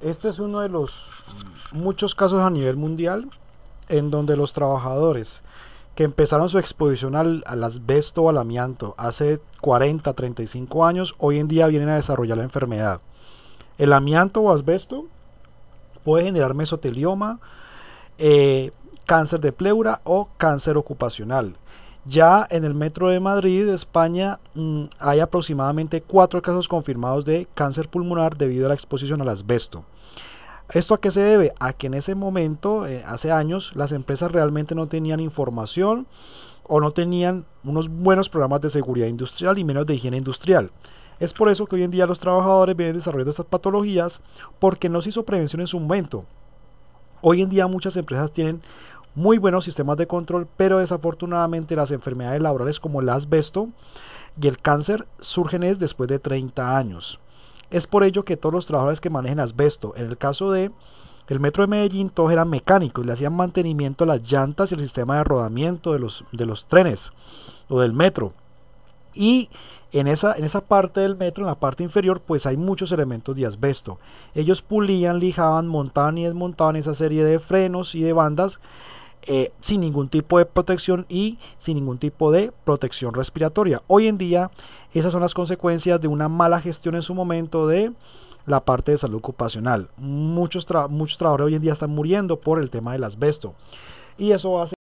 Este es uno de los muchos casos a nivel mundial en donde los trabajadores que empezaron su exposición al, asbesto o al amianto hace 40, 35 años, hoy en día vienen a desarrollar la enfermedad. El amianto o asbesto puede generar mesotelioma, eh, cáncer de pleura o cáncer ocupacional. Ya en el metro de Madrid, España, mm, hay aproximadamente cuatro casos confirmados de cáncer pulmonar debido a la exposición al asbesto. ¿Esto a qué se debe? A que en ese momento, eh, hace años, las empresas realmente no tenían información o no tenían unos buenos programas de seguridad industrial y menos de higiene industrial. Es por eso que hoy en día los trabajadores vienen desarrollando estas patologías porque no se hizo prevención en su momento. Hoy en día muchas empresas tienen muy buenos sistemas de control, pero desafortunadamente las enfermedades laborales como el asbesto y el cáncer surgen es después de 30 años. Es por ello que todos los trabajadores que manejen asbesto, en el caso de el metro de Medellín, todos eran mecánicos, le hacían mantenimiento a las llantas y el sistema de rodamiento de los, de los trenes o del metro. Y en esa, en esa parte del metro, en la parte inferior, pues hay muchos elementos de asbesto. Ellos pulían, lijaban, montaban y desmontaban esa serie de frenos y de bandas eh, sin ningún tipo de protección y sin ningún tipo de protección respiratoria. Hoy en día esas son las consecuencias de una mala gestión en su momento de la parte de salud ocupacional. Muchos, muchos trabajadores hoy en día están muriendo por el tema del asbesto y eso hace